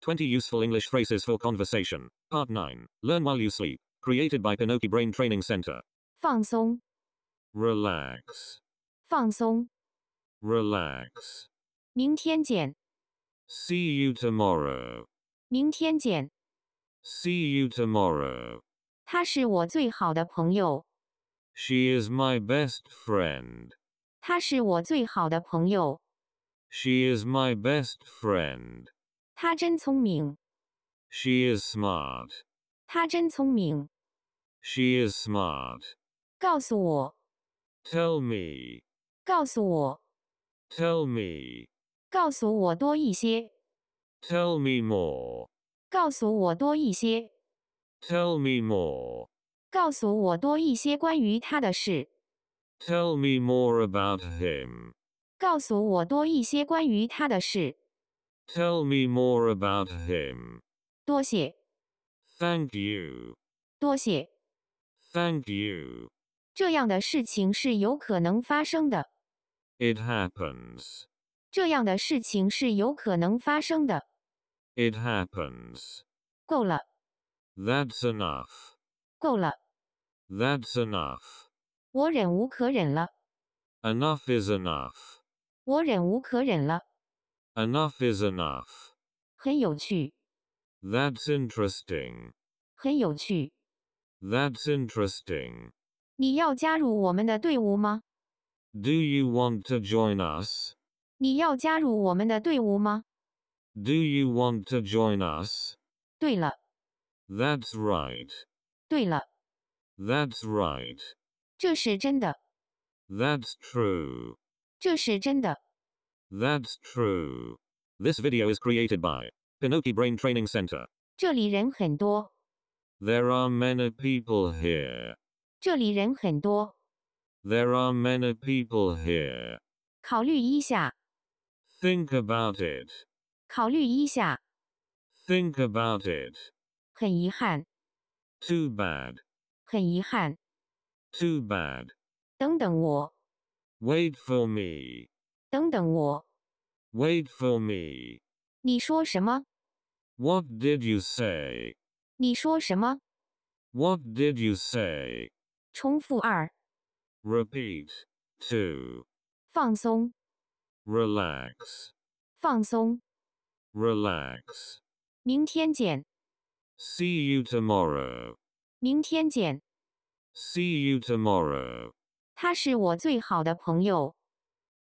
20 Useful English Phrases for Conversation. Part 9. Learn While You Sleep. Created by Pinocchio Brain Training Center. Relax. Relax. 明天见. See you tomorrow. See you tomorrow. She is my best friend. She is my best friend. She is smart. She is smart. Tell me. Tell me. Tell me more. Tell me more. 告诉我多一些关于他的事。Tell me more about him. 告诉我多一些关于他的事。Tell me more about him. 多谢。Thank you. 多谢。Thank you. 这样的事情是有可能发生的。It happens. 这样的事情是有可能发生的。It happens. 够了。That's enough. 够了。That's enough. 我忍无可忍了。Enough is enough. 我忍无可忍了。Enough is enough. That's interesting. That's interesting. Do you want to join us? Do you want to join us? That's right. That's right. That's true. 这是真的。that's true. This video is created by Pinoki Brain Training Center. there are many people here. there are many people here. Think about it. Think about it. Too bad. Too bad. Wait for me. 等等我。Wait for me. 你说什么？What did you say? 你说什么？What did you say? 重复二。Repeat. Two. 放松。Relax. 放松。Relax. 明天见。See you tomorrow. 明天见。See you tomorrow. 他是我最好的朋友。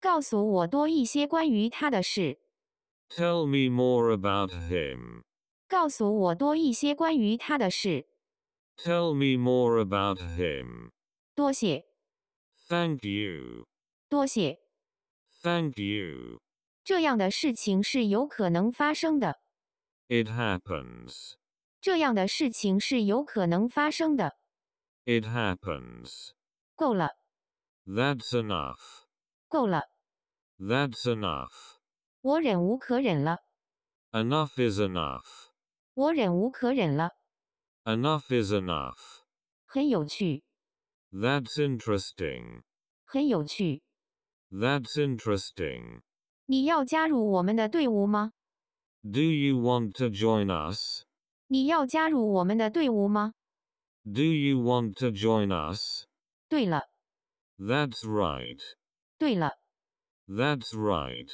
告诉我多一些关于他的事。Tell me more about him. 告诉我多一些关于他的事。Tell me more about him. 多谢。Thank you. 多谢。Thank you. 这样的事情是有可能发生的。It happens. 这样的事情是有可能发生的。It happens. 够了。That's enough. 够了。That's enough. 我忍无可忍了。Enough is enough. 我忍无可忍了。Enough is enough. 很有趣。That's interesting. 很有趣。That's interesting. 你要加入我们的队伍吗？Do you want to join us? you want to join us? 对了。That's right. 对了。That's right.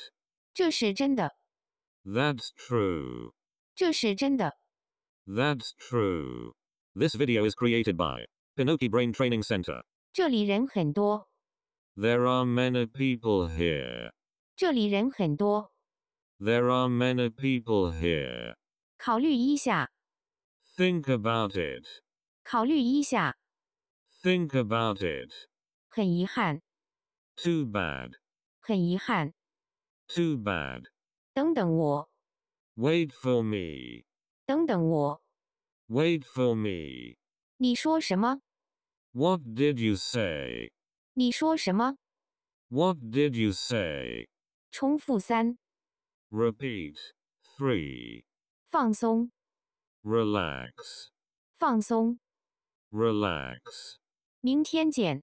这是真的。That's true. 这是真的。That's true. This video is created by Pinoki Brain Training Center. 这里人很多。There are many people here. 这里人很多。There are many people here. 考虑一下。Think about it. 考虑一下。Think about it. 很遗憾。too bad. 很遗憾. Too bad. 等等我. Wait for me. 等等我. Wait for me. 你说什么? What did you say? 你说什么? What did you say? 重复三. Repeat three. 放松. Relax. 放松. Relax. 明天见。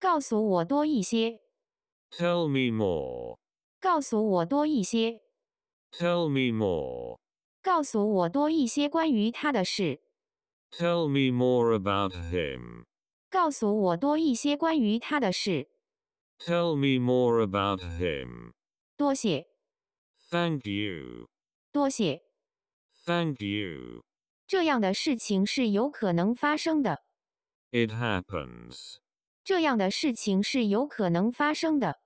告诉我多一些。Tell me more. 告诉我多一些。Tell me more. 告诉我多一些关于他的事。Tell me more about him. 告诉我多一些关于他的事。Tell me more about him. 多谢。Thank you. 多谢。Thank you. 这样的事情是有可能发生的。It happens. 这样的事情是有可能发生的。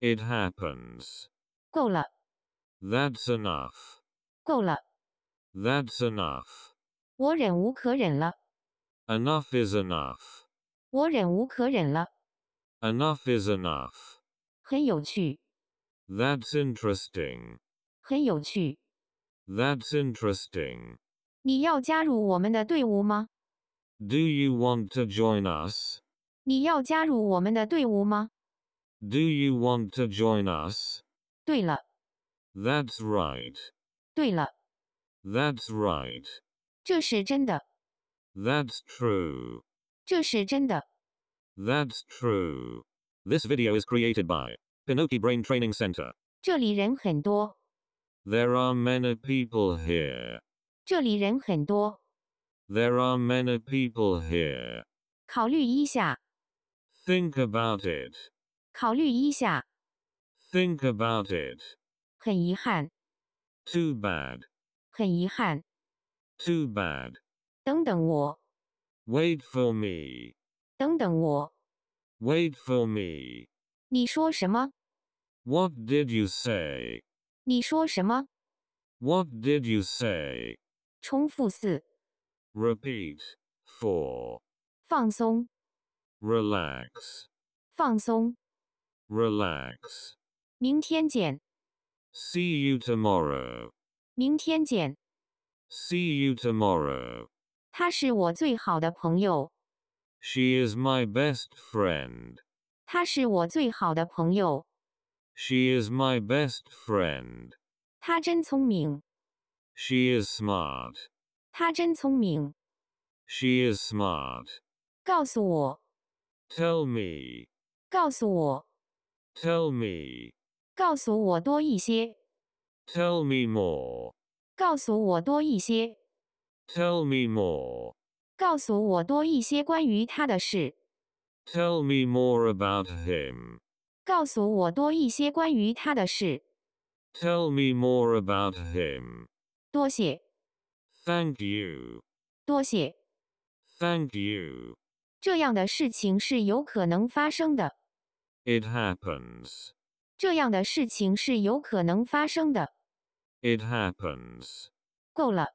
It happens. 够了。That's enough. 够了。That's enough. 我忍无可忍了。Enough is enough. 我忍无可忍了。Enough is enough. 很有趣。That's interesting. 很有趣。That's interesting. 你要加入我们的队伍吗？Do you want to join us? Do you want to join us? 对了，That's right. 对了，That's right. 这是真的，That's true. 这是真的。That's true. This video is created by Pinoki Brain Training Center. 这里人很多，There are many people here. 这里人很多，There are many people here. 考虑一下。Think about it. 考虑一下。Think about it. 很遗憾。Too bad. 很遗憾。Too bad. 等等我。Wait for me. 等等我。Wait for me. 你说什么？What did you say? What did you say? Repeat Four. 放松。relax 放松 relax 明天见 see you tomorrow 明天见 see you tomorrow 她是我最好的朋友 she is my best friend 她是我最好的朋友 she is my best friend 她真聪明 she is smart 她真聪明 she is smart 告诉我 Tell me. 告诉我。Tell me. 告诉我多一些。Tell me more. 告诉我多一些。Tell me more. 告诉我多一些关于他的事。Tell me more about him. 告诉我多一些关于他的事。Tell me more about him. 多谢。Thank you. 多谢。Thank you. 这样的事情是有可能发生的。It happens. 这样的事情是有可能发生的。It happens. 够了。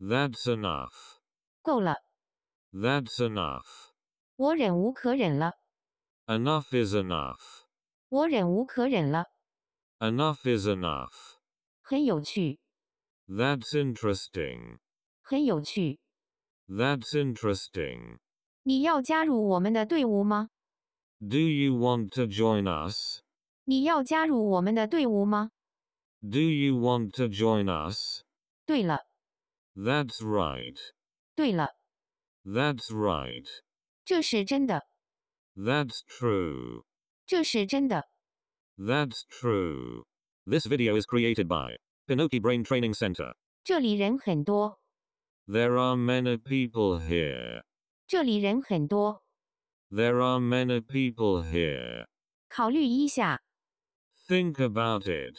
That's enough. 够了。That's enough. 我忍无可忍了。Enough is enough. 我忍无可忍了。Enough is enough. 很有趣。That's interesting. 很有趣。That's interesting. 你要加入我们的队伍吗？Do you want to join us？你要加入我们的队伍吗？Do you want to join us？对了。That's right。对了。That's right。这是真的。That's true。这是真的。That's true. This video is created by Pinocchio Brain Training Center. 这里人很多。There are many people here. 这里人很多。There are many people here. 考虑一下。Think about it.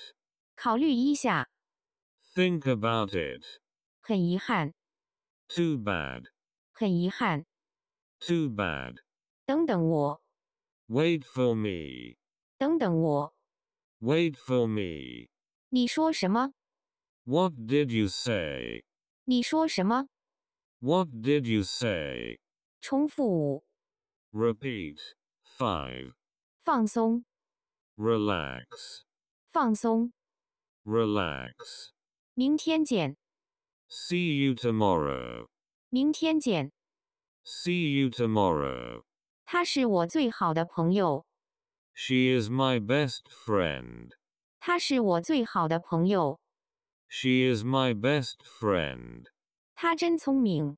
考虑一下。Think about it. 很遗憾。Too bad. 很遗憾。Too bad. 等等我。Wait for me. 等等我。Wait for me. 你说什么？What did you say? 你说什么？What did you say? 重复 Repeat. Five. 放松 Relax. 放松 Relax. 明天见 See you tomorrow. 明天见 See you tomorrow. 她是我最好的朋友. She is my best friend. 她是我最好的朋友. She is my best friend. 她真聪明.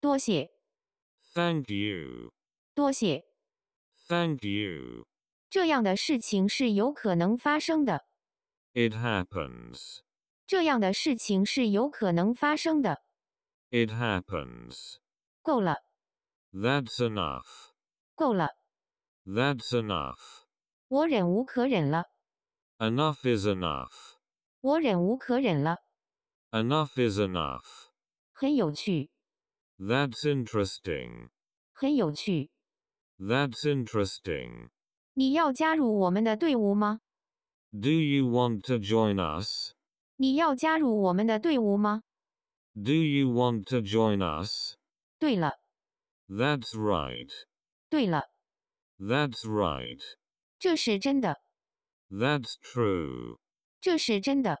多谢。Thank you。多谢。Thank you。这样的事情是有可能发生的。It happens。这样的事情是有可能发生的。It happens。够了。That's enough。够了。That's enough。我忍无可忍了。Enough is enough. enough。我忍无可忍了。Enough is enough. 很有趣。that's interesting. 很有趣. That's interesting. 你要加入我们的队伍吗? Do you want to join us? 你要加入我们的队伍吗? Do you want to join us? 对了. That's right. 对了. That's right. 这是真的. That's true. 这是真的.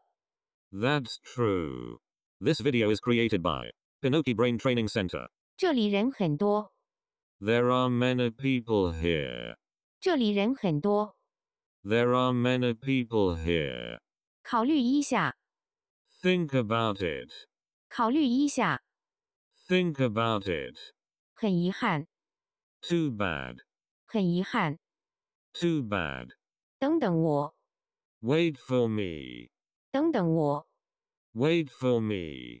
That's true. This video is created by Pinoki Brain Training Center. There are many people here. There are many people here. Think about it. Think about it. Too bad. Too bad. Wait for me. Wait for me.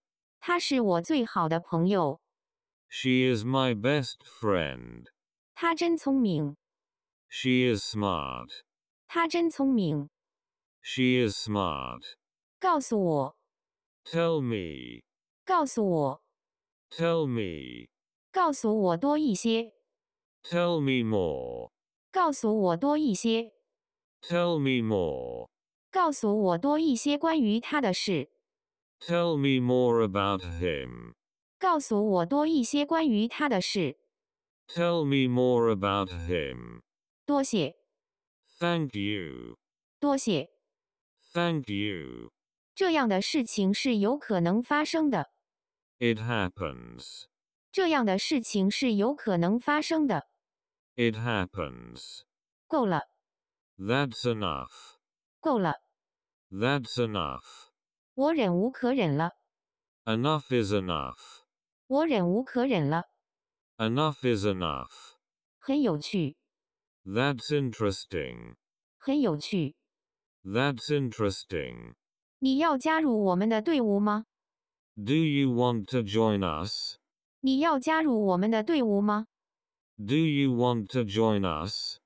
她是我最好的朋友。She is my best friend. 她真聪明。She is smart. 她真聪明。She is smart. 告诉我。Tell me. 告诉我。Tell me. 告诉我多一些。Tell me more. 告诉我多一些。Tell me more. 告诉我多一些关于他的事。Tell me more about him. 告诉我多一些关于他的事. Tell me more about him. 多谢. Thank you. 多谢. Thank you. 这样的事情是有可能发生的. It happens. 这样的事情是有可能发生的. It happens. 够了. That's enough. 够了. That's enough. 我忍无可忍了。Enough is enough. 我忍无可忍了。Enough is enough. 很有趣。That's interesting. 很有趣。That's interesting. 你要加入我们的队伍吗？Do you want to join us? Do you want to join us?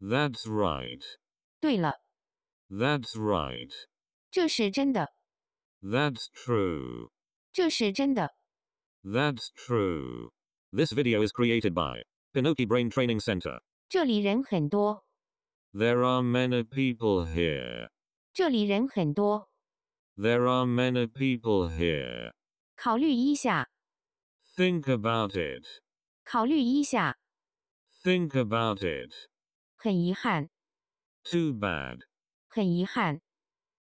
That's right. That's right. That's true. That's true. This video is created by Pinoki Brain Training Center. There are many people here. There are many people here. Think about it. Think about it. Too bad. 很遗憾。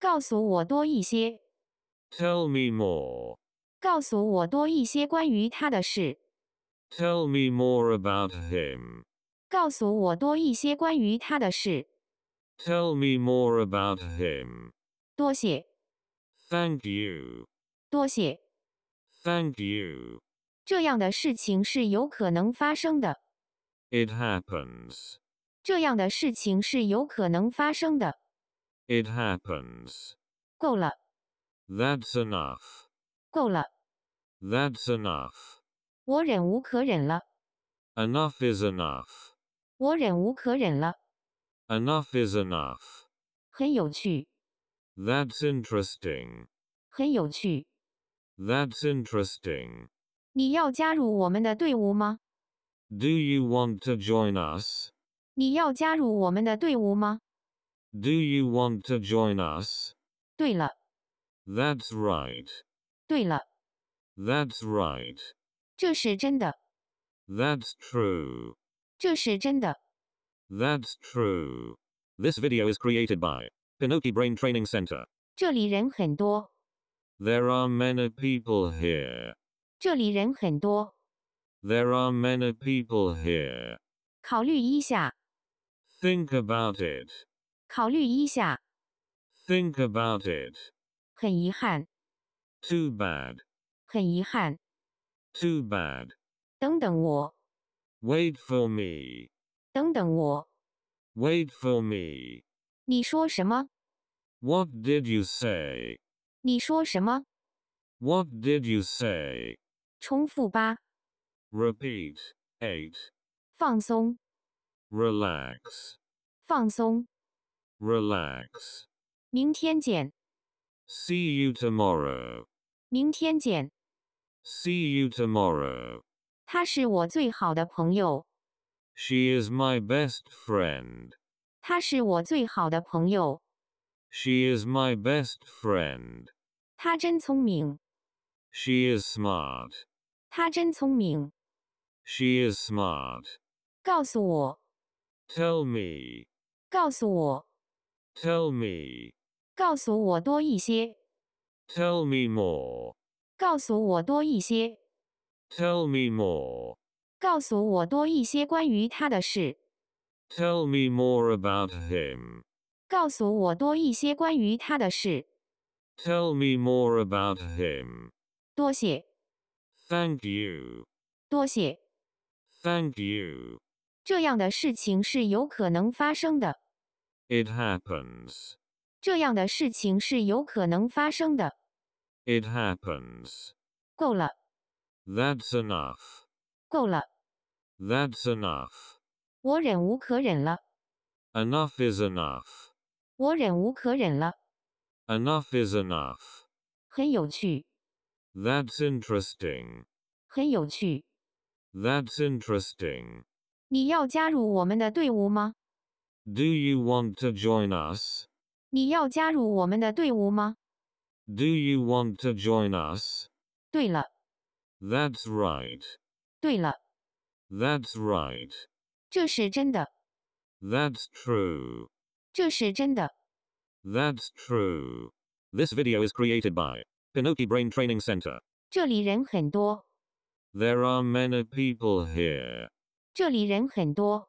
告诉我多一些。Tell me more. 告诉我多一些关于他的事。Tell me more about him. 告诉我多一些关于他的事。Tell me more about him. 多谢。Thank you. 多谢。Thank you. 这样的事情是有可能发生的。It happens. 这样的事情是有可能发生的。it happens. 够了。That's enough. 够了。That's enough. 我忍无可忍了。Enough is enough. 我忍无可忍了。Enough is enough. 很有趣。That's interesting. 很有趣。That's interesting. Do you want to join us? 你要加入我们的队伍吗 do you want to join us? 对了，That's right. 对了，That's right. 这是真的，That's true. 这是真的。That's true. This video is created by Pinoki Brain Training Center. 这里人很多，There are many people here. 这里人很多，There are many people here. 考虑一下，Think about it. 考虑一下。Think about it. 很遗憾。Too bad. 很遗憾。Too bad. 等等我。Wait for me. 等等我。Wait for me. 你说什么？What did you say? 你说什么？What did you say? 重复吧。Repeat. Eight. 放松。Relax. 放松。Relax. 明天见. See you tomorrow. 明天见. See you tomorrow. 她是我最好的朋友. She is my best friend. 她是我最好的朋友. She is my best friend. 她真聪明. She is smart. 她真聪明. She is smart. 告诉我. Tell me. 告诉我。Tell me. 告诉我多一些。Tell me more. 告诉我多一些。Tell me more. 告诉我多一些关于他的事。Tell me more about him. 告诉我多一些关于他的事。Tell me more about him. 多谢。Thank you. 多谢。Thank you. 这样的事情是有可能发生的。it happens. 这样的事情是有可能发生的。It happens. 够了。That's enough. 够了。That's enough. 我忍无可忍了。Enough is enough. 我忍无可忍了。Enough is enough. 很有趣。That's interesting. 很有趣。That's interesting. 你要加入我们的队伍吗 do you want to join us? 你要加入我们的队伍吗 Do you want to join us? That's right. That's right. That's true. That's true. This video is created by Pinocchio Brain Training Center. There are many people here. 这里人很多。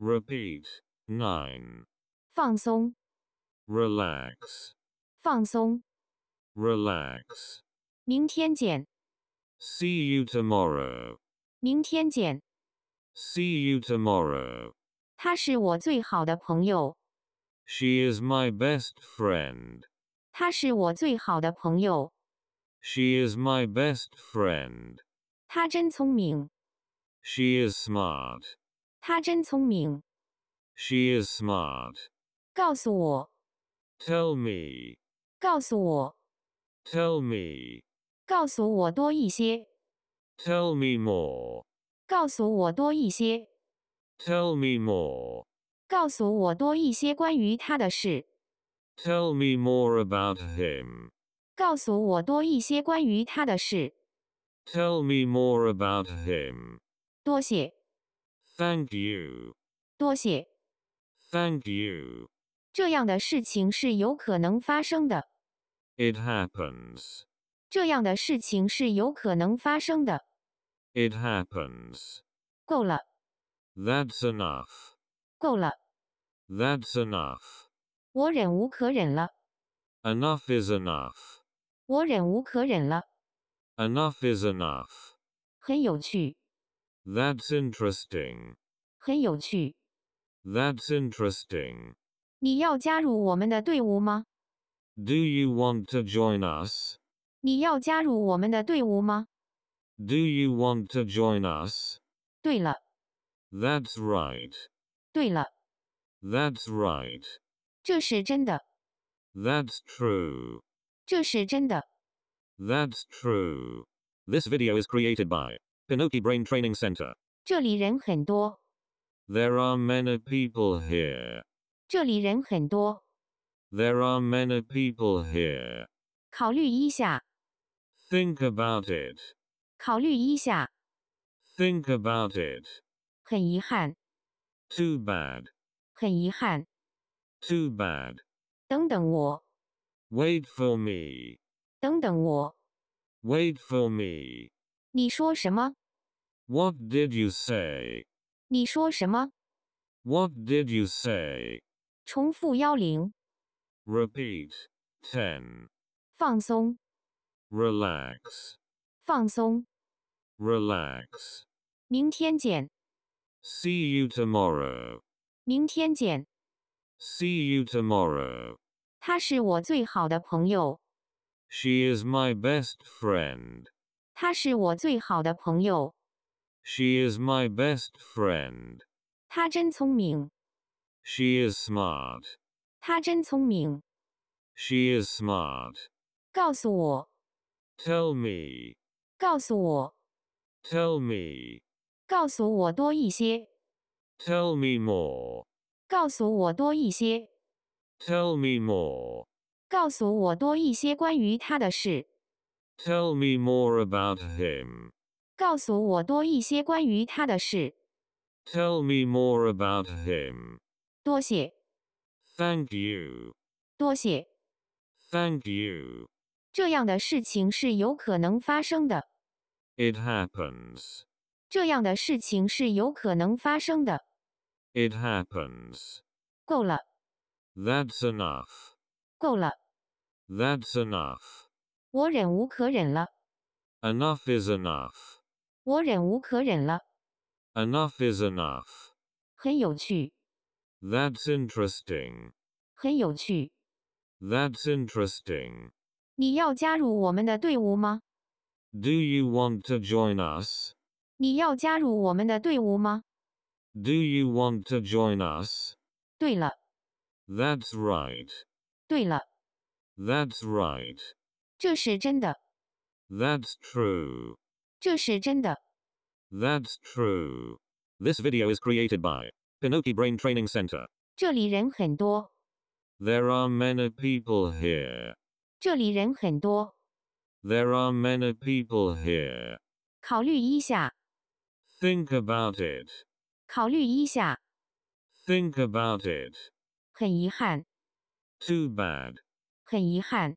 Repeat. 9. 放松 relax. 放松 relax. 明天见 See you tomorrow. 明天见 See you tomorrow. 他是我最好的朋友 She is my best friend. She is my best friend. She is smart. She is smart. Tell me. Tell me. Tell me more. Tell me more. Tell me more about him. Tell me more about him. 多谢。Thank you. 多谢。Thank you. 这样的事情是有可能发生的。It happens. 这样的事情是有可能发生的。It happens. 够了。That's enough. 够了。That's enough. 我忍无可忍了。Enough is enough. 我忍无可忍了。Enough is enough. 很有趣。that's interesting. 很有趣. That's interesting. 你要加入我们的队伍吗? Do you want to join us? 你要加入我们的队伍吗? Do you want to join us? 对了. That's right. 对了. That's right. 这是真的. That's true. 这是真的. That's true. This video is created by Pinoki Brain Training Center. There are many people here. There are many people here. Think about it. Think about it. Too bad. Too bad. Wait for me. Wait for me. 你说什么？What did you say？你说什么？What did you say？重复幺零。Repeat ten。放松。Relax。放松。Relax。明天见。See you tomorrow。明天见。See you She is my best friend. 她是我最好的朋友。She is my best friend. 她真聪明。She is smart. 她真聪明。She is smart. 告诉我。Tell me. 告诉我。Tell me. 告诉我多一些。Tell me more. 告诉我多一些。Tell me more. me 告诉我多一些关于他的事。Tell me more about him. Tell me more about him. Thank you. Thank you. It happens. It happens. That's enough. That's enough. 我忍无可忍了。Enough is enough. 我忍无可忍了。Enough is enough. 很有趣。That's interesting. 很有趣。That's interesting. 你要加入我们的队伍吗？Do you want to join us? 你要加入我们的队伍吗？Do you want to join us? 对了。That's right. 对了。That's right. That's true. That's true. This video is created by Pinoki Brain Training Center. There are many people here. There are many people here. Think about it. Think about it. Too bad. 很遗憾。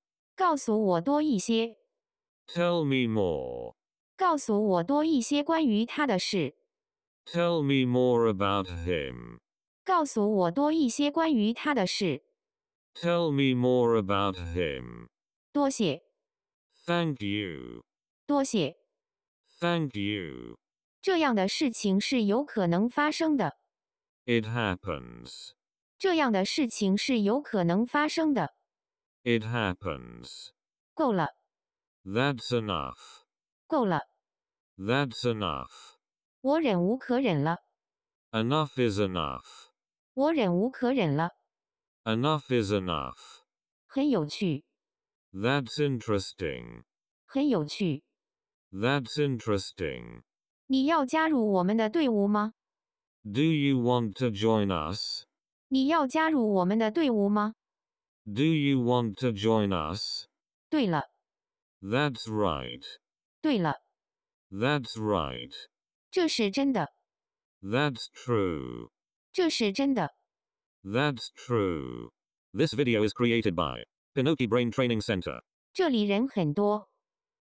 告诉我多一些。Tell me more. 告诉我多一些关于他的事。Tell me more about him. 告诉我多一些关于他的事。Tell me more about him. 多谢。Thank you. 多谢。Thank you. 这样的事情是有可能发生的。It happens. 这样的事情是有可能发生的。it happens. That's enough. That's enough. Enough is enough. Enough is enough. That's interesting. That's interesting. Do you want to join us? 你要加入我们的队伍吗？do you want to join us? 对了，That's right. 对了，That's right. 这是真的，That's true. 这是真的。That's true. This video is created by Pinocchio Brain Training Center. 这里人很多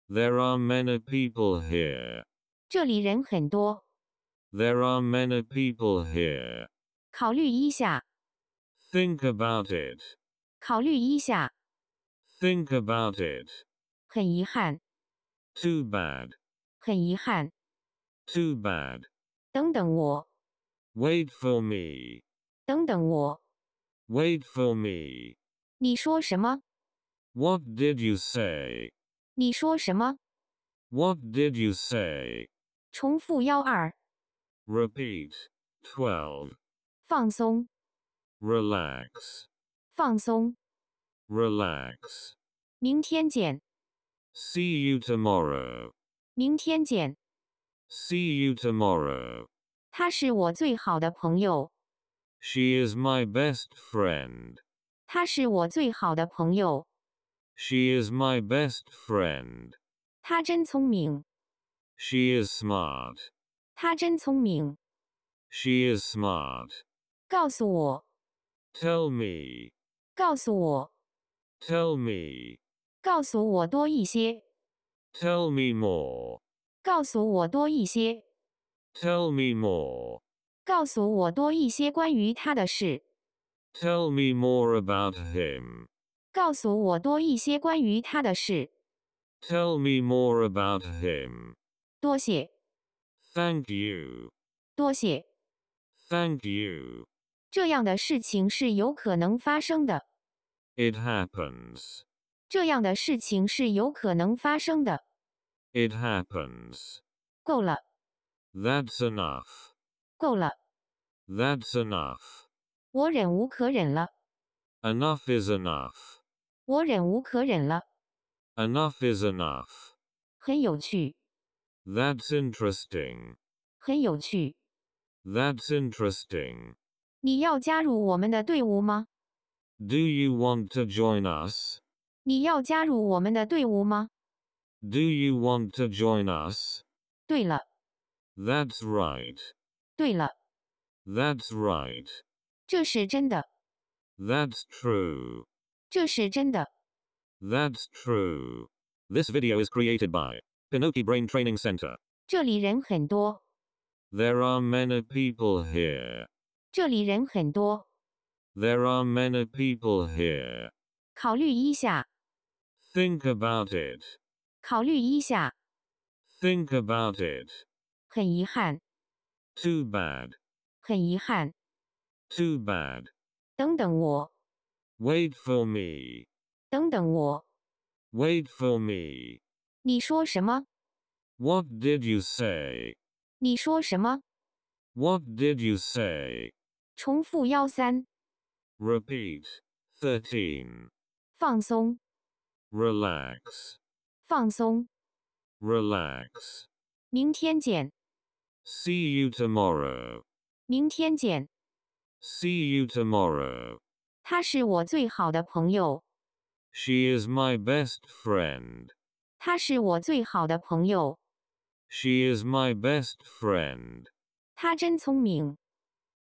，There are many people here. 这里人很多，There are many people here. 考虑一下，Think about it. 考虑一下。Think about it. 很遗憾。Too bad. 很遗憾。Too bad. 等等我。Wait for me. 等等我。Wait for me. 你说什么？What did you say? What did you say? Repeat Twelve. Relax. 放松，Relax. 明天见，See you tomorrow 明天见，See you tomorrow 她是我最好的朋友，She is my best friend 她是我最好的朋友，She is my best friend 她真聪明，She is smart 她真聪明，She is smart 告诉我，Tell me. 告诉我。Tell me. 告诉我多一些。Tell me more. 告诉我多一些。Tell me more. 告诉我多一些关于他的事。Tell me more about him. 告诉我多一些关于他的事。Tell me more about him. 多谢。Thank you. 多谢。Thank you. 这样的事情是有可能发生的。It happens. 这样的事情是有可能发生的。It happens. 够了。That's enough. 够了。That's enough. 我忍无可忍了。Enough is enough. 我忍无可忍了。Enough is enough. 很有趣。That's interesting. 很有趣。That's interesting. 你要加入我们的队伍吗？Do you want to join us？你要加入我们的队伍吗？Do you want to join us？对了。That's right。对了。That's right。这是真的。That's true。这是真的。That's true. This video is created by Pinocchio Brain Training Center. 这里人很多。There are many people here. 这里人很多。There are many people here. 考虑一下。Think about it. 考虑一下。Think about it. 很遗憾。Too bad. 很遗憾。Too bad. 等等我。Wait for me. 等等我。Wait for me. 你说什么？What did you say? 你说什么？What did you say? 重复幺三。Repeat thirteen。放松。Relax。放松。Relax。明天见。See you tomorrow. tomorrow。明天见。See you tomorrow. tomorrow。她是我最好的朋友。She is my best friend. friend。她是我最好的朋友。She is my best friend. friend。她真聪明。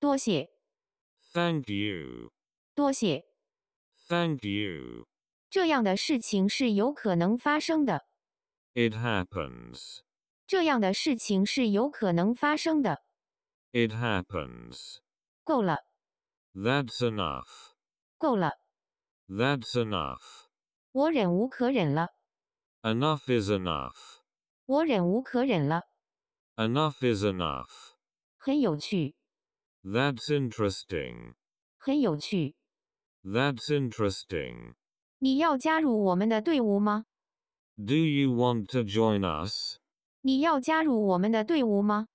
多谢。Thank you。多谢。Thank you。这样的事情是有可能发生的。It happens。这样的事情是有可能发生的。It happens。够了。That's enough。够了。That's enough。我忍无可忍了。Enough is enough。我忍无可忍了。Enough is enough。很有趣。that's interesting. 很有趣. That's interesting. 你要加入我们的队伍吗? Do you want to join us? 你要加入我们的队伍吗?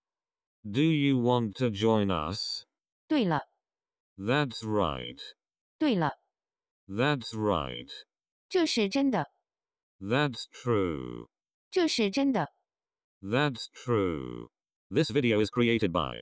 Do you want to join us? 对了. That's right. 对了. That's right. 这是真的. That's true. 这是真的. That's true. This video is created by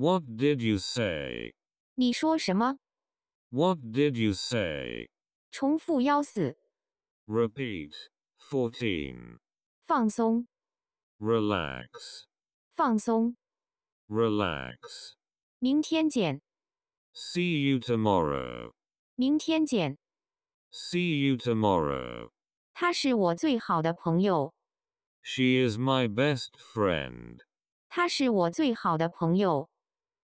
What did you say? 你说什么？What did you say? Repeat Fourteen. 放松.放松. Relax. Relax. 明天见. See you tomorrow. 明天见. See you tomorrow. 她是我最好的朋友. She is my best friend. 她是我最好的朋友。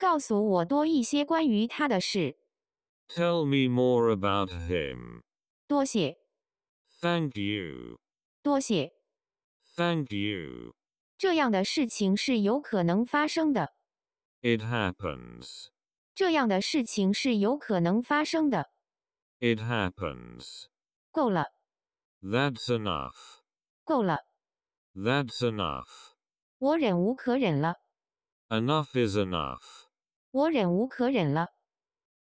告诉我多一些关于他的事。Tell me more about him. 多谢。Thank you. 多谢。Thank you. 这样的事情是有可能发生的。It happens. 这样的事情是有可能发生的。It happens. 够了。That's enough. 够了。That's enough. 我忍无可忍了。Enough is enough. 我忍无可忍了。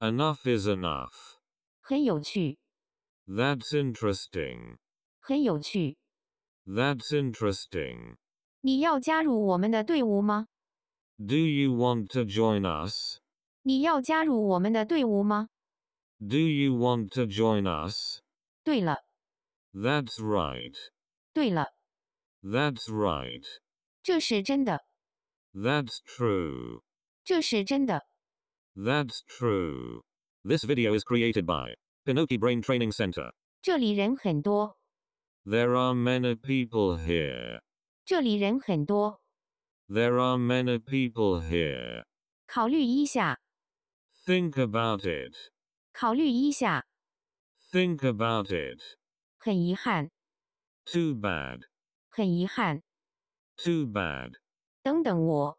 Enough is enough. 很有趣。That's interesting. 很有趣。That's interesting. 你要加入我们的队伍吗？Do you want to join us? 你要加入我们的队伍吗？Do you want to join us? 对了。That's right. 对了。That's right. 这是真的。That's true. That's true. This video is created by Pinoki Brain Training Center. There are many people here. There are many people here. Think about it. Think about it. Too bad. Too bad. 等等我。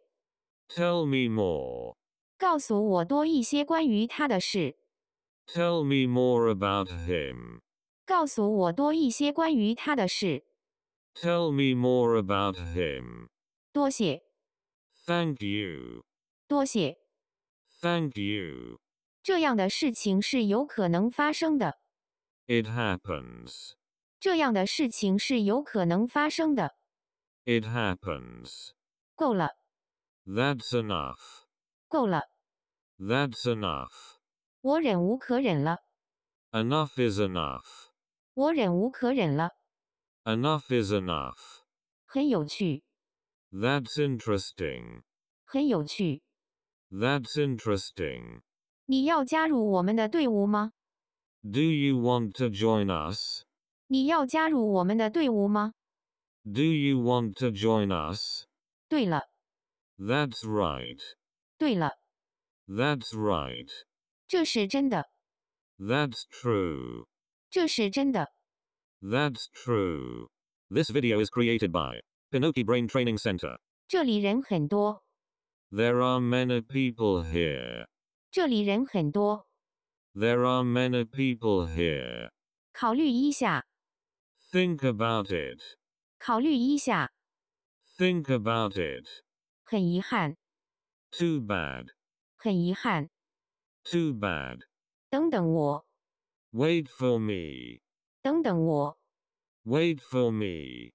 Tell me more. 告诉我多一些关于他的事。Tell me more about him. 告诉我多一些关于他的事。Tell me more about him. 多谢。Thank you. 多谢。Thank you. 这样的事情是有可能发生的。It happens. 这样的事情是有可能发生的。It happens. 够了。that's enough. 够了。That's enough. 我忍无可忍了。Enough is enough. 我忍无可忍了。Enough is enough. 很有趣。That's interesting. 很有趣。That's interesting. 你要加入我们的队伍吗？Do you want to join us? 你要加入我们的队伍吗？Do you want to join us? 对了。that's right. 对了。That's right. 这是真的。That's true. 这是真的。That's true. This video is created by Pinoki Brain Training Center. 这里人很多。There are many people here. 这里人很多。There are many people here. 考虑一下。Think about it. 考虑一下。Think about it. Too bad. Too bad. Wait for me. Wait for me.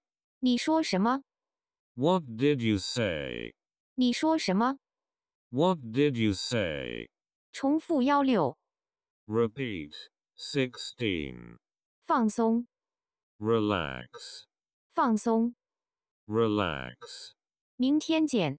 What did you say? What did you say? 重复幺六。Repeat sixteen. 放松。Relax. 放松。Relax. 明天见。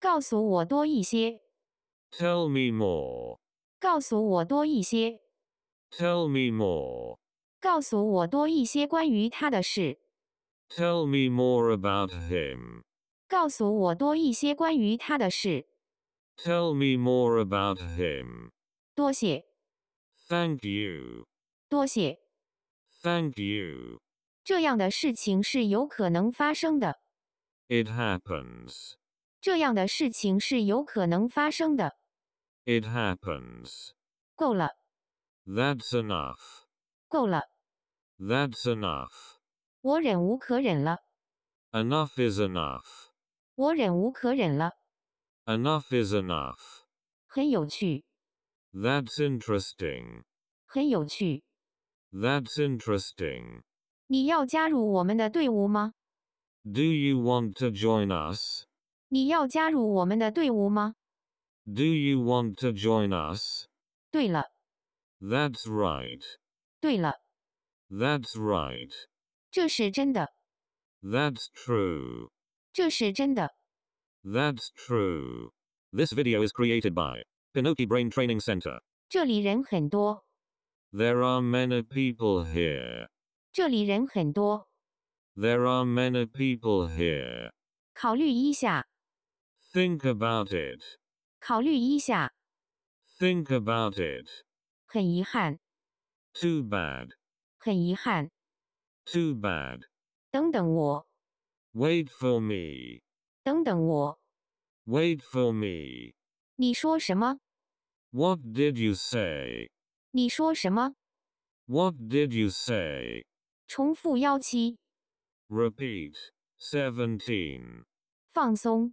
告诉我多一些。Tell me more. 告诉我多一些。Tell me more. 告诉我多一些关于他的事。Tell me more about him. 告诉我多一些关于他的事。Tell me more about him. 多谢。Thank you. 多谢。Thank you. 这样的事情是有可能发生的。It happens. 这样的事情是有可能发生的。It happens. 够了。That's enough. 够了。That's enough. 我忍无可忍了。Enough is enough. 我忍无可忍了。Enough is enough. 很有趣。That's interesting. 很有趣。That's interesting. 你要加入我们的队伍吗？Do you want to join us? 你要加入我们的队伍吗？Do you want to join us？对了。That's right。对了。That's right。这是真的。That's true。这是真的。That's true. This video is created by Pinocchio Brain Training Center. 这里人很多。There are many people here. 这里人很多。There are many people here. 考虑一下。Think about it. 考虑一下。Think about it. 很遗憾。Too bad. 很遗憾。Too bad. 等等我。Wait for me. 等等我。Wait for me. 你说什么？What did you say? What did you say? Repeat Seventeen. 放松。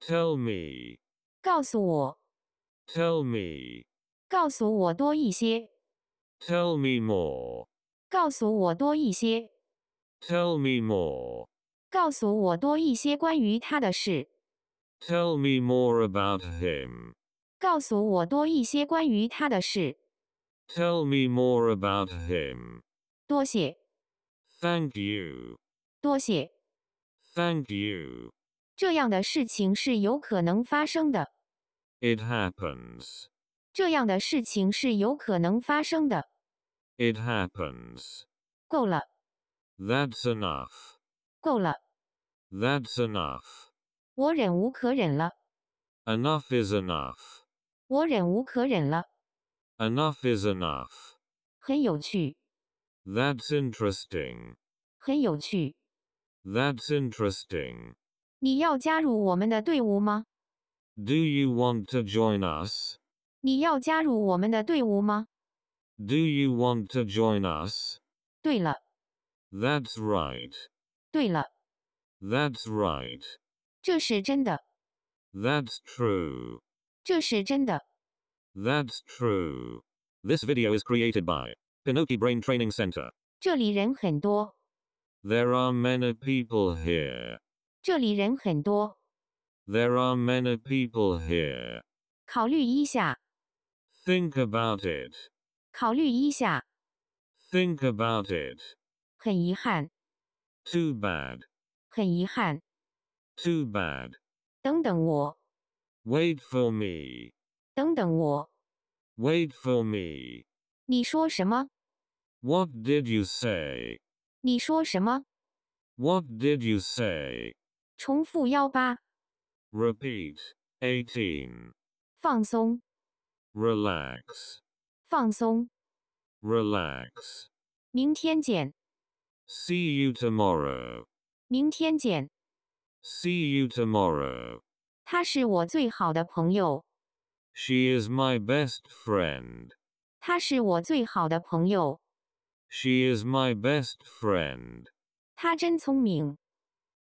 Tell me. 告诉我。Tell me. 告诉我多一些。Tell me more. 告诉我多一些。Tell me more. 告诉我多一些关于他的事。Tell me more about him. 告诉我多一些关于他的事。Tell me more about him. 多谢。Thank you. 多谢。Thank you. 这样的事情是有可能发生的。It happens. 这样的事情是有可能发生的。It happens. 够了。That's enough. 够了。That's enough. 我忍无可忍了。Enough is enough. 我忍无可忍了。Enough is enough. 很有趣。That's interesting. 很有趣。That's interesting. Do you want to join us? Do you want to join us? That's right. us？对了。That's right。对了。That's right。这是真的。That's That's true. That's true. This video is created by Pinocchio Brain Training Center. 这里人很多。There are many people here. 这里人很多。There are many people here. 考虑一下。Think about it. 考虑一下。Think about it. 很遗憾。Too bad. 很遗憾。Too bad. 等等我。Wait for me. 等等我。Wait for me. 你说什么？What did you say? 你说什么？What did you say? 重复幺八。Repeat eighteen。放松。Relax。放松。Relax。明天见。See you tomorrow。明天见。See you tomorrow。她是我最好的朋友。She is my best friend。她是我最好的朋友。She is my best friend。她真聪明。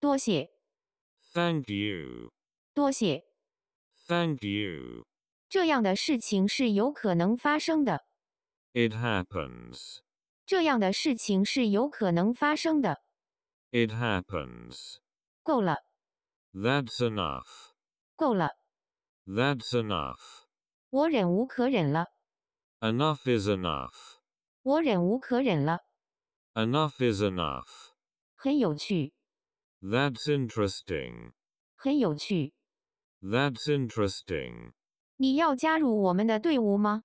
多谢。Thank you。多谢。Thank you。这样的事情是有可能发生的。It happens。这样的事情是有可能发生的。It happens。够了。That's enough。够了。That's enough。我忍无可忍了。Enough is enough。我忍无可忍了。Enough is enough。很有趣。that's interesting. 很有趣. That's interesting. 你要加入我们的队伍吗?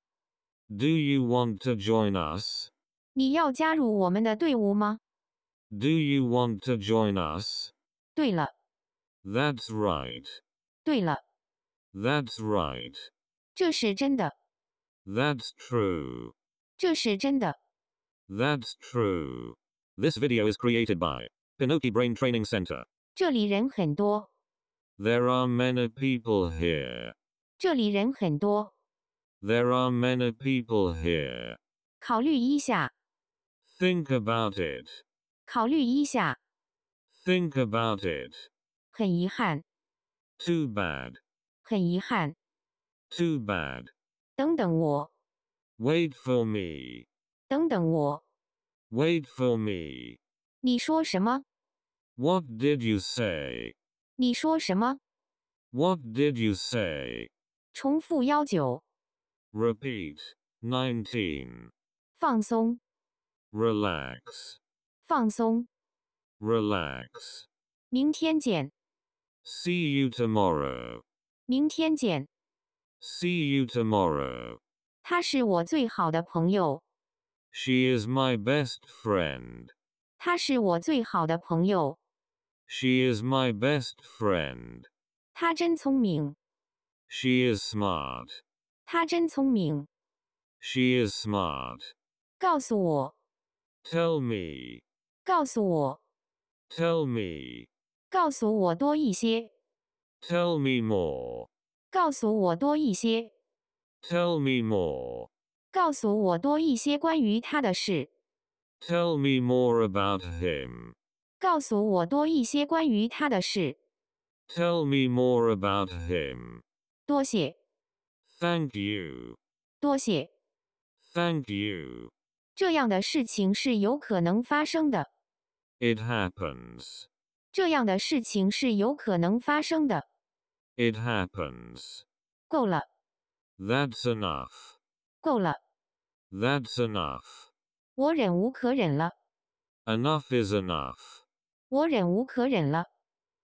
Do you want to join us? 你要加入我们的队伍吗? Do you want to join us? 对了. That's right. 对了. That's right. 这是真的. That's true. 这是真的. That's true. This video is created by Pinoki Brain Training Center. There are many people here. There are many people here. Think about it. Think about it. Too bad. Too bad. Wait for me. Wait for me. 你说什么？What did you say？你说什么？What did you say？重复幺九。Repeat nineteen。放松。Relax。放松。Relax。明天见。See you tomorrow。明天见。See you tomorrow。她是我最好的朋友。She is my best friend. 她是我最好的朋友。She is my best friend. 她真聪明。She is smart. 她真聪明。She is smart. 告诉我。Tell me. 告诉我。Tell me. 告诉我多一些。Tell me more. 告诉我多一些。Tell me more. me 告诉我多一些关于他的事。Tell me more about him. 告诉我多一些关于他的事。Tell me more about him. 多谢。Thank you. 多谢。Thank you. 这样的事情是有可能发生的。It happens. 这样的事情是有可能发生的。It happens. 够了。That's enough. 够了。That's enough. 我忍无可忍了。Enough is enough. 我忍无可忍了。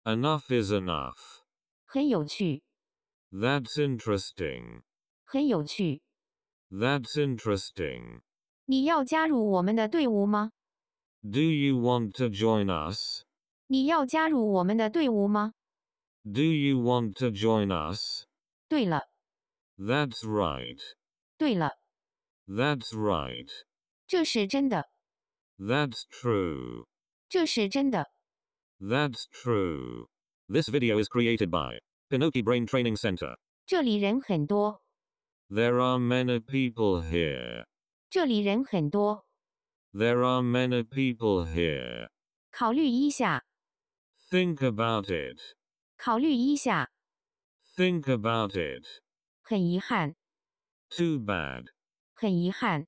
Enough is enough. 很有趣。That's interesting. 很有趣。That's interesting. 你要加入我们的队伍吗？Do you want to join us? 你要加入我们的队伍吗？Do you want to join us? 对了。That's right. 对了。That's right. That's true. That's true. This video is created by Pinocchio Brain Training Center. There are many people here. There are many people here. Think about it. Think about it. Too bad. 很遗憾。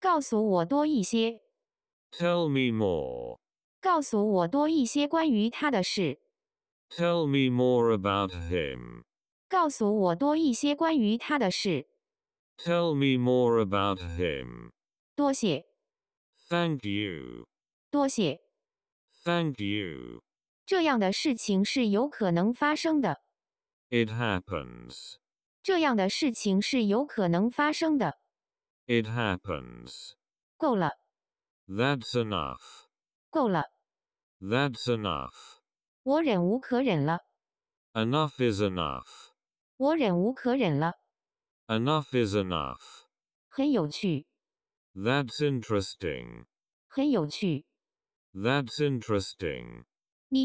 告诉我多一些。Tell me more. 告诉我多一些关于他的事。Tell me more about him. 告诉我多一些关于他的事。Tell me more about him. 多谢。Thank you. 多谢。Thank you. 这样的事情是有可能发生的。It happens. 这样的事情是有可能发生的。it happens. 够了。That's enough. 够了。That's enough. 我忍无可忍了。Enough is enough. 我忍无可忍了。Enough is enough. 很有趣。That's interesting. 很有趣。That's interesting. Do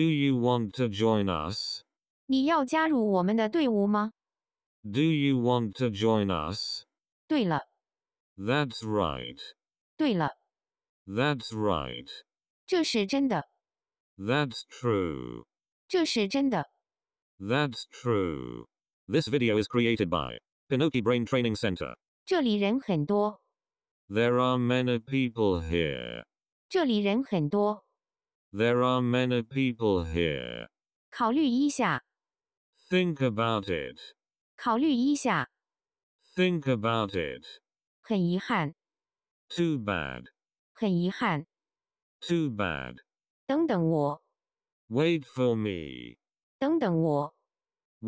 you want to join us? 你要加入我们的队伍吗 do you want to join us? 对了，That's right. 对了，That's right. 这是真的，That's true. 这是真的。That's true. This video is created by Pinocchio Brain Training Center. 这里人很多，There are many people here. 这里人很多，There are many people here. 考虑一下，Think about it. 考虑一下。Think about it. bad. it。很遗憾。Too bad。很遗憾。Too Wait for me.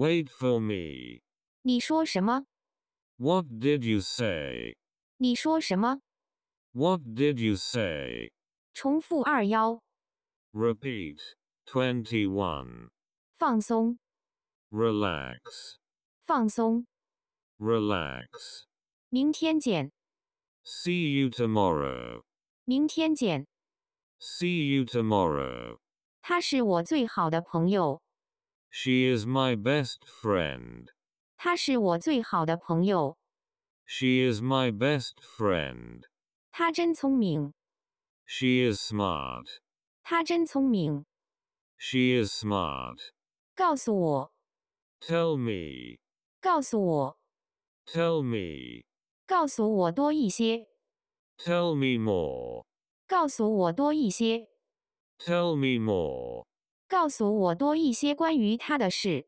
Wait for me. What did you say？你说什么？What did you say？重复二幺。Repeat twenty one。放松。Relax。放松。Relax. 明天见。See you tomorrow. 明天见。See you tomorrow. 她是我最好的朋友。She is my best friend. 她是我最好的朋友。She is my best friend. 她真聪明。She is smart. 她真聪明。She is smart. 告诉我。Tell me. 告诉我。Tell me. 告诉我多一些。Tell me more. 告诉我多一些。Tell me more. 告诉我多一些关于他的事。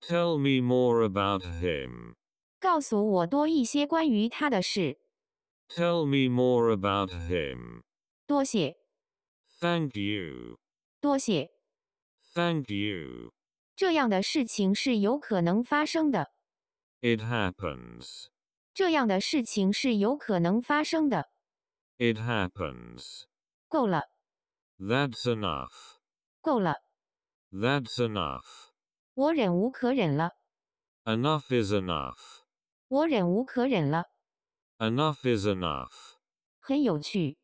Tell me more about him. 告诉我多一些关于他的事。Tell me more about him. 多谢。Thank you. 多谢。Thank you. 这样的事情是有可能发生的。it happens. 这样的事情是有可能发生的。It happens. 够了。That's enough. 够了。That's enough. 我忍无可忍了。Enough is enough. 我忍无可忍了。Enough is enough. 很有趣。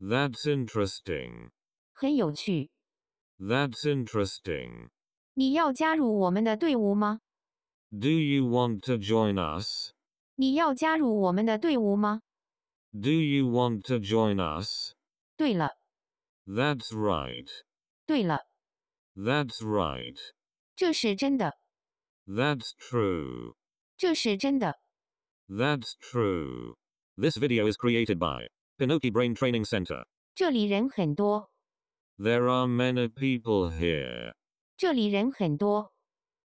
That's interesting. 很有趣。That's interesting. 你要加入我们的队伍吗 do you want to join us? 你要加入我们的队伍吗 Do you want to join us? That's right. That's right. 这是真的，That's true. 这是真的。That's true. This video is created by Pinocchio Brain Training Center. 这里人很多，There are many people here. 这里人很多。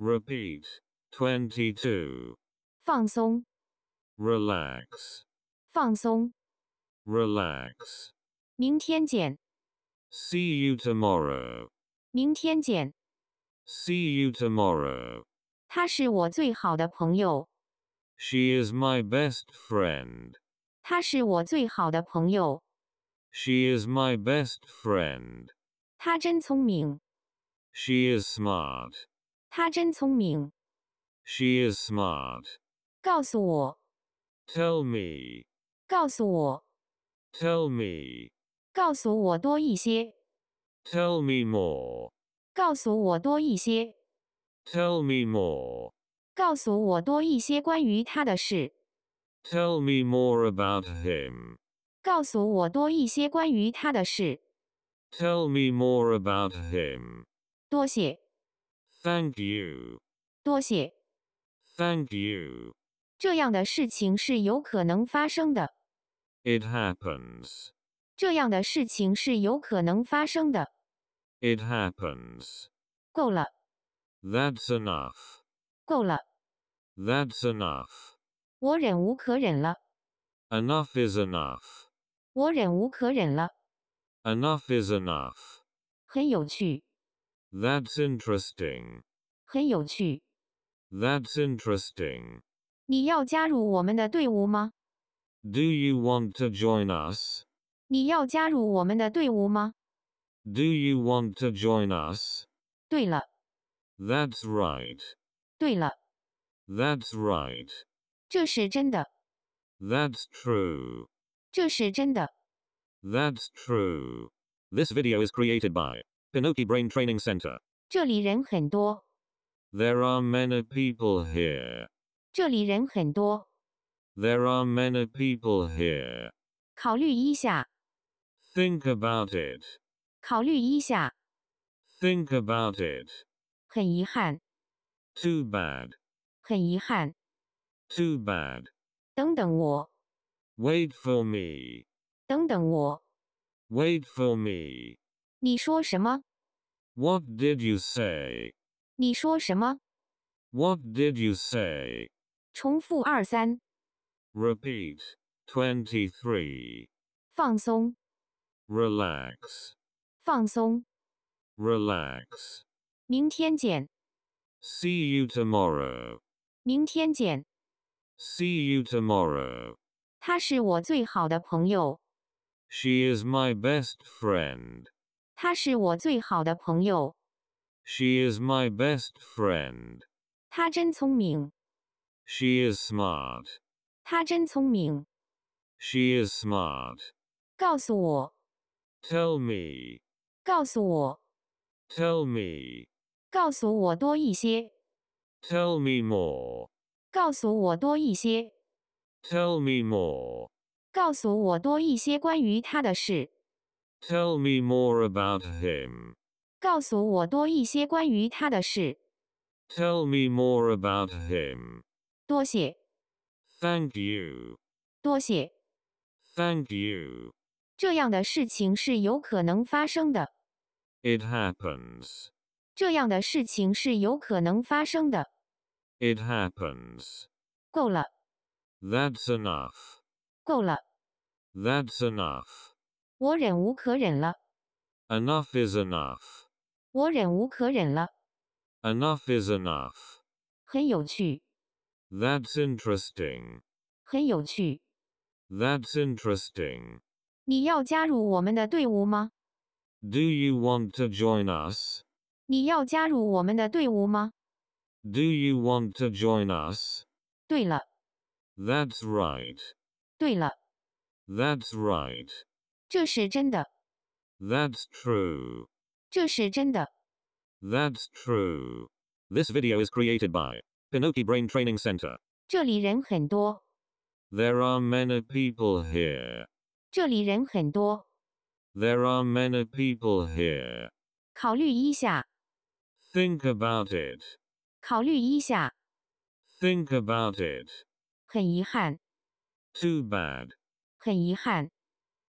Repeat. 22. 放松 Relax. 放松 Relax. 明天见 See you tomorrow. 明天见 See you tomorrow. 他是我最好的朋友 She is my best friend. 他是我最好的朋友 She is my best friend. 他真聪明 She is smart. She is smart. Tell me. Tell me. Tell me more. Tell me more. Tell me more about him. Tell me more about him. 多谢。Thank you. 多谢。Thank you. 这样的事情是有可能发生的。It happens. 这样的事情是有可能发生的。It happens. 够了。That's enough. 够了。That's enough. 我忍无可忍了。Enough is enough. 我忍无可忍了。Enough is enough. 很有趣。that's interesting. 很有趣. That's interesting. 你要加入我们的队伍吗? Do you want to join us? 你要加入我们的队伍吗? Do you want to join us? 对了. That's right. 对了. That's right. 这是真的. That's true. 这是真的. That's true. This video is created by Kanoki Brain Training Center. There are many people here. There are many people here. Think about it. Think about it. Too bad. Too bad. Wait for me. Wait for me. 你说什么？What did you say？你说什么？What did you say？重复二三。Repeat twenty three。放松。Relax。放松。Relax。明天见。See you tomorrow。明天见。See you She is my best friend. 他是我最好的朋友。She is my best friend. 他真聪明。She is smart. 他真聪明。She is smart. 告诉我。Tell me. 告诉我。Tell me. 告诉我多一些。Tell me more. 告诉我多一些。Tell me more. 告诉我多一些关于他的事。Tell me more about him. Tell me more about him. Thank you. Thank you. It happens. It happens. That's enough. That's enough. 我忍无可忍了。Enough is enough. enough。我忍无可忍了。Enough is enough. interesting. enough。很有趣。That's interesting. interesting。你要加入我们的队伍吗？Do you want to join us? us？你要加入我们的队伍吗？Do you want to join us? us？对了。That's right. 对了。That's right. That's true. That's true. This video is created by Pinocchio Brain Training Center. There are many people here. There are many people here. Think about it. Think about it. Too bad. 很遗憾。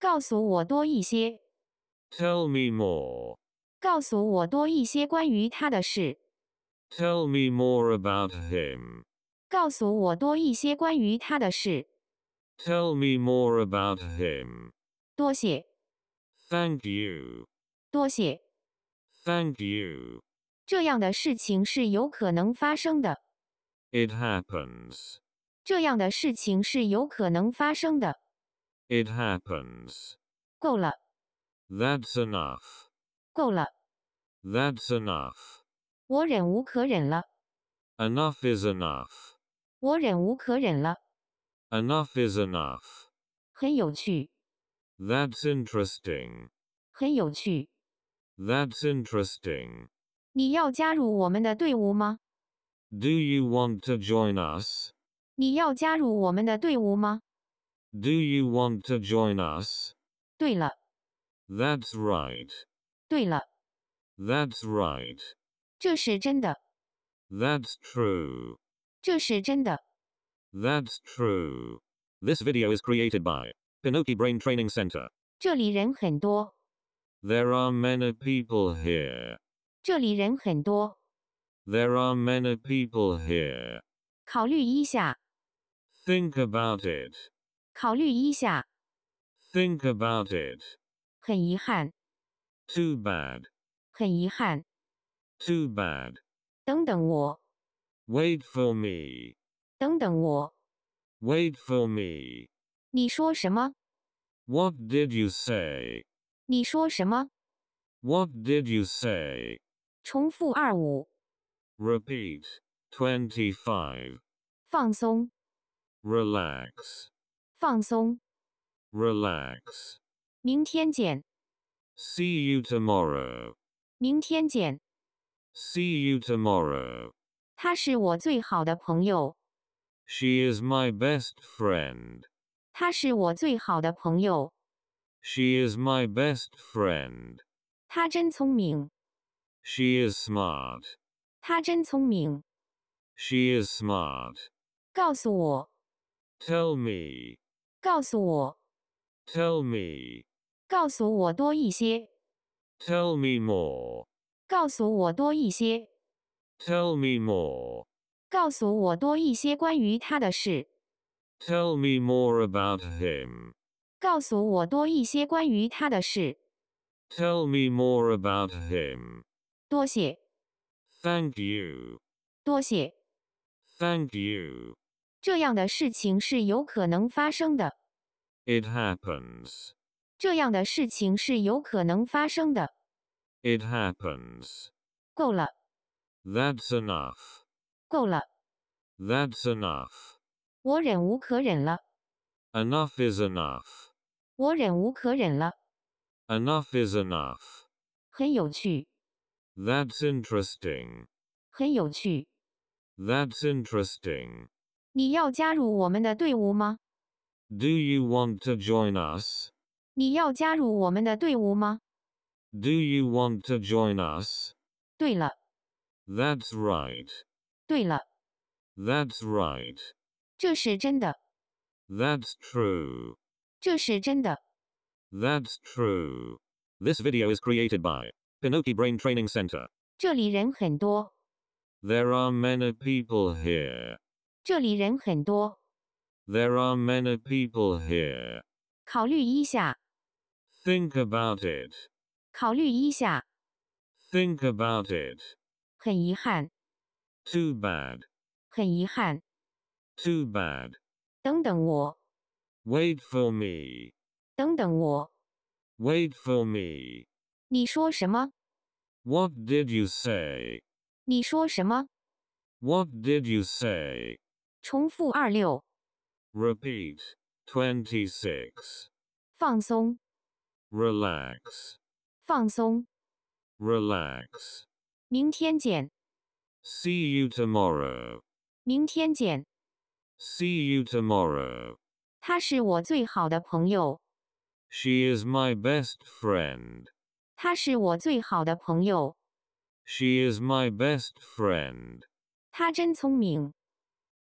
告诉我多一些。Tell me more. 告诉我多一些关于他的事。Tell me more about him. 告诉我多一些关于他的事。Tell me more about him. 多谢。Thank you. 多谢。Thank you. 这样的事情是有可能发生的。It happens. 这样的事情是有可能发生的。it happens. 够了。That's enough. 够了。That's enough. 我忍无可忍了。Enough is enough. 我忍无可忍了。Enough is enough. 很有趣。That's interesting. 很有趣。That's interesting. Do you want to join us? 你要加入我们的队伍吗 do you want to join us? 对了，That's right. 对了，That's right. 这是真的，That's true. 这是真的。That's true. This video is created by Pinocchio Brain Training Center. 这里人很多，There are many people here. 这里人很多，There are many people here. 考虑一下，Think about it. 考虑一下。Think about it. 很遗憾。Too bad. 很遗憾。Too bad. 等等我。Wait for me. 等等我。Wait for me. 你说什么？What did you say? What did you say? Repeat Twenty-five. Relax. 放松，Relax. 明天见，See you tomorrow. 明天见，See you tomorrow. 她是我最好的朋友，She is my best friend. 她是我最好的朋友，She is my best friend. 她真聪明，She is smart. 她真聪明，She is smart. 告诉我，Tell me. 告诉我。Tell me. 告诉我多一些。Tell me more. 告诉我多一些。Tell me more. 告诉我多一些关于他的事。Tell me more about him. 告诉我多一些关于他的事。Tell me more about him. 多谢。Thank you. 多谢。Thank you. 这样的事情是有可能发生的。It happens. 这样的事情是有可能发生的。It happens. 够了。That's enough. 够了。That's enough. 我忍无可忍了。Enough is enough. 我忍无可忍了。Enough is enough. 很有趣。That's interesting. 很有趣。That's interesting. Do you want to join us? Do you want to join us? That's right. us？对了。That's right。对了。That's right。这是真的。That's That's true. That's true. This video is created by Pinocchio Brain Training Center. 这里人很多。There are many people here. 这里人很多。There are many people here. 考虑一下。Think about it. 考虑一下。Think about it. 很遗憾。Too bad. 很遗憾。Too bad. 等等我。Wait for me. 等等我。Wait for me. 你说什么？What did you say? 你说什么？What did you say? Repeat twenty six. 放松.放松. Relax. Relax. 明天见. See you tomorrow. 明天见. See you tomorrow. 她是我最好的朋友. She is my best friend. 她是我最好的朋友. She is my best friend. 她真聪明.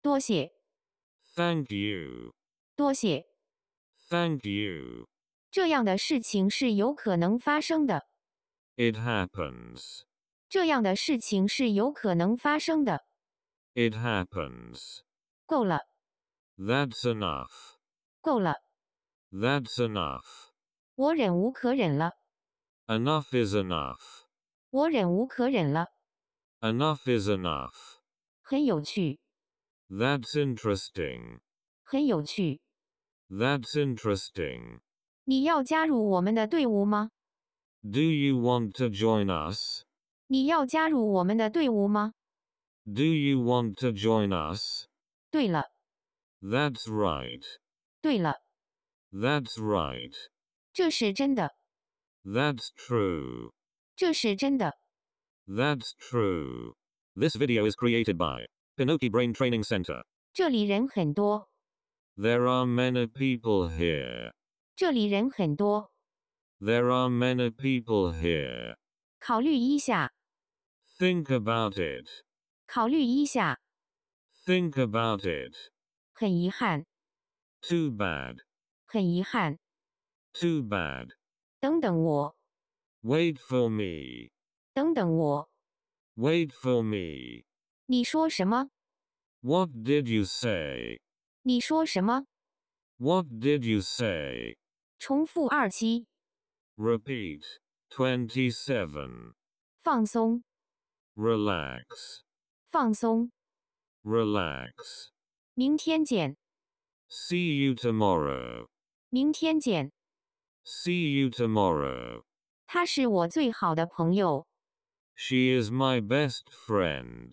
多谢.多谢. Thank Thank you. you. 这样的事情是有可能发生的.这样的事情是有可能发生的. It It happens. happens. 够了. That's enough. 够了. That's enough. 我忍无可忍了. Enough is enough. 我忍无可忍了. Enough is enough. 很有趣. That's interesting. 很有趣. That's interesting. 你要加入我们的队伍吗? Do you want to join us? 你要加入我们的队伍吗? Do you want to join us? 对了. That's right. 对了. That's right. 这是真的. That's true. 这是真的. That's true. This video is created by Pinoki Brain Training Center. There are many people here. There are many people here. Think about it. Think about it. Too bad. Too bad. Wait for me. Wait for me. 你说什么？What did you say？你说什么？What did you say？重复二七。Repeat twenty seven。放松。Relax。放松。Relax。明天见。See you tomorrow。明天见。See you She is my best friend.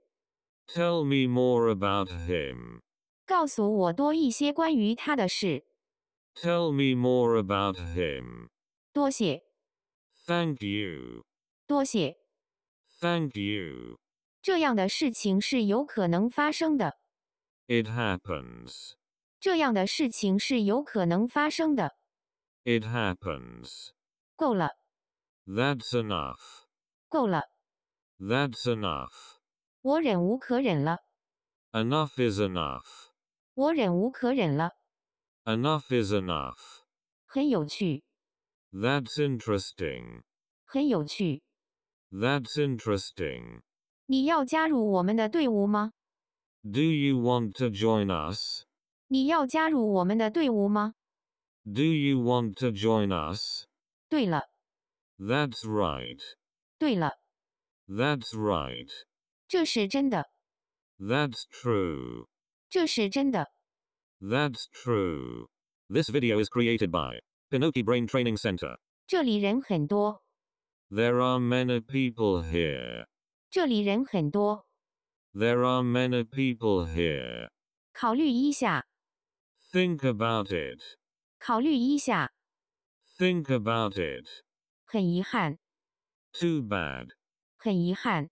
Tell me more about him. 告诉我多一些关于他的事。Tell me more about him. 多谢。Thank you. 多谢。Thank you. 这样的事情是有可能发生的。It happens. 这样的事情是有可能发生的。It happens. 够了。That's enough. 够了。That's enough. 我忍无可忍了。Enough is enough. 我忍无可忍了。Enough is enough. 很有趣。That's interesting. 很有趣。That's interesting. 你要加入我们的队伍吗？Do you want to join us? 你要加入我们的队伍吗？Do you want to join us? 对了。That's right. 对了。That's right. That's true. That's true. This video is created by Pinocchio Brain Training Center. there are many people here. there are many people here. Think about it. Think about it. Too bad. 很遗憾。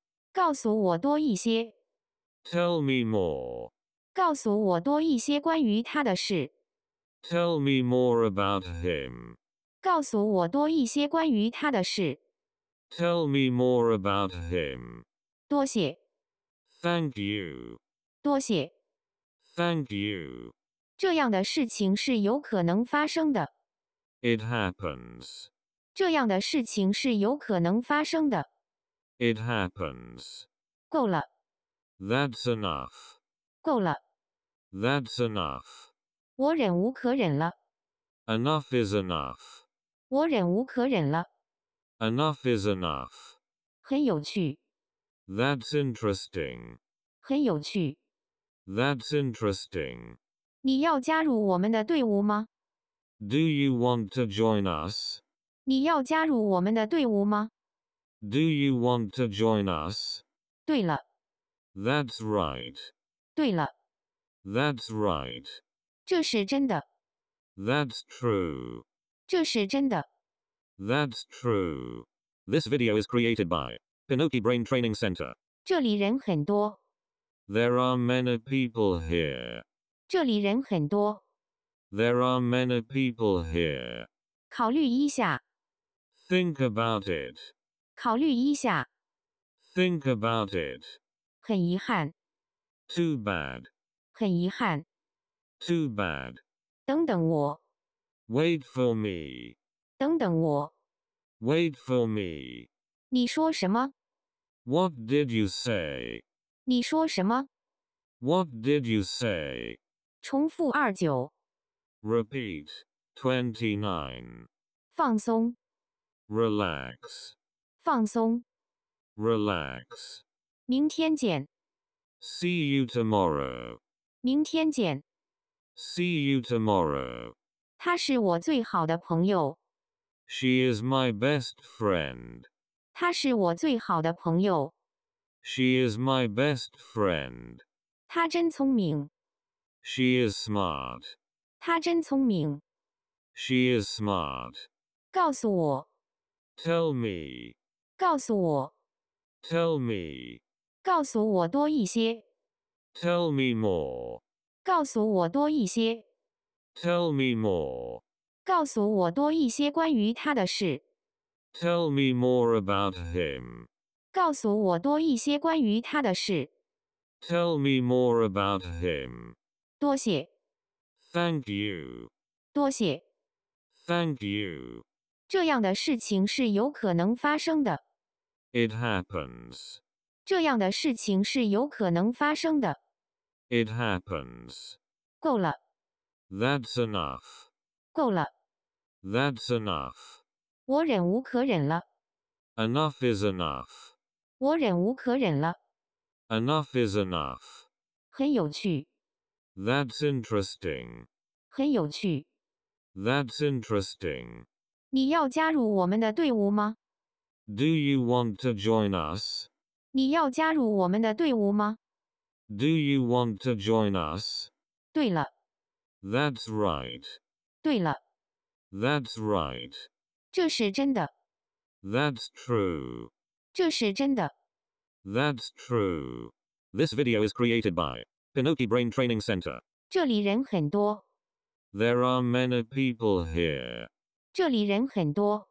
告诉我多一些。Tell me more. 告诉我多一些关于他的事。Tell me more about him. 告诉我多一些关于他的事。Tell me more about him. 多谢。Thank you. 多谢。Thank you. 这样的事情是有可能发生的。It happens. 这样的事情是有可能发生的。it happens. That's enough. That's enough. Enough is enough. Enough is enough. That's interesting. That's interesting. Do you want to join us? 你要加入我们的队伍吗 do you want to join us? 对了，That's right. 对了，That's right. 这是真的，That's true. 这是真的，That's true. This video is created by Pinocchio Brain Training Center. 这里人很多，There are many people here. 这里人很多，There are many people here. 考虑一下，Think about it. 考虑一下。Think about it. 很遗憾。Too bad. 很遗憾。Too bad. 等等我。Wait for me. 等等我。Wait for me. 你说什么？What did you say? 你说什么？What did you say? 重复二九。Repeat twenty nine. 放松。Relax. 放松，Relax. 明天见，See you tomorrow 明天见，See you tomorrow 她是我最好的朋友，She is my best friend 她是我最好的朋友，She is my best friend 她真聪明，She is smart 她真聪明，She is smart 告诉我，Tell me. 告诉我。Tell me. 告诉我多一些。Tell me more. 告诉我多一些。Tell me more. 告诉我多一些关于他的事。Tell me more about him. 告诉我多一些关于他的事。Tell me more about him. 多谢。Thank you. 多谢。Thank you. 这样的事情是有可能发生的。it happens. 这样的事情是有可能发生的。It happens. 够了。That's enough. 够了。That's enough. 我忍无可忍了。Enough is enough. 我忍无可忍了。Enough is enough. 很有趣。That's interesting. 很有趣。That's interesting. 你要加入我们的队伍吗？do you want to join us? 你要加入我们的队伍吗 Do you want to join us? 对了，That's right. 对了，That's right. 这是真的，That's true. 这是真的。That's true. This video is created by Pinocchio Brain Training Center. 这里人很多，There are many people here. 这里人很多。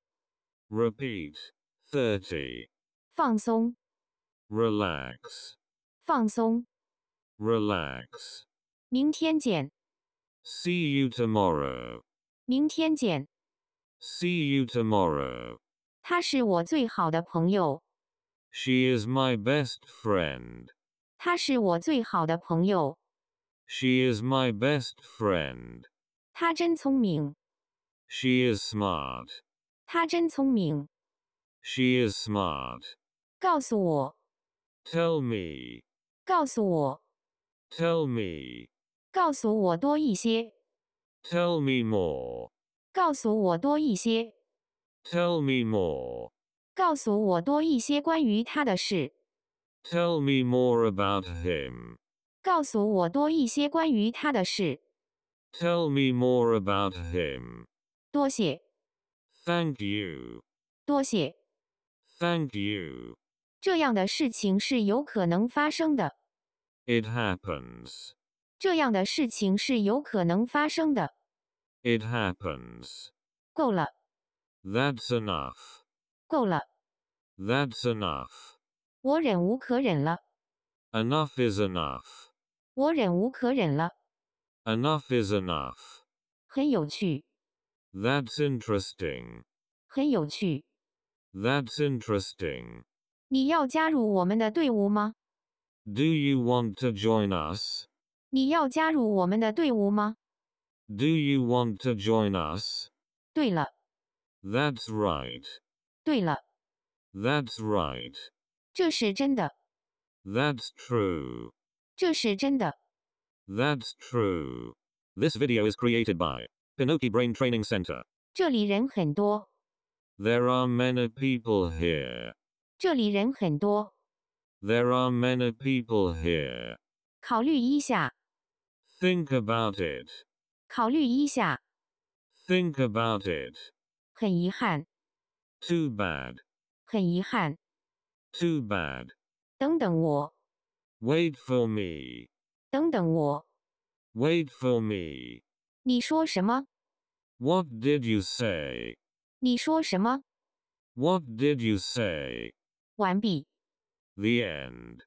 Repeat. 30. 放松 Relax. 放松 Relax. 明天见 See you tomorrow. 明天见 See you tomorrow. 他是我最好的朋友 She is my best friend. 他是我最好的朋友 She is my best friend. 他真聪明 She is smart. She is smart. Tell me. Tell me. Tell me more. Tell me more. Tell me more about him. Tell me more about him. 多谢。Thank you. 多谢。Thank you. 这样的事情是有可能发生的。It happens. 这样的事情是有可能发生的。It happens. 够了。That's enough. 够了。That's enough. 我忍无可忍了。Enough is enough. 我忍无可忍了。Enough is enough. 很有趣。that's interesting. 很有趣. That's interesting. 你要加入我们的队伍吗? Do you want to join us? 你要加入我们的队伍吗? Do you want to join us? 对了. That's right. 对了. That's right. 这是真的. That's true. 这是真的. That's true. This video is created by Inoki Brain Training Center. There are many people here. There are many people here. Think about it. Think about it. Too bad. Too bad. Wait for me. Wait for me. 你说什么？what did you say? What did you say? 完毕。The end.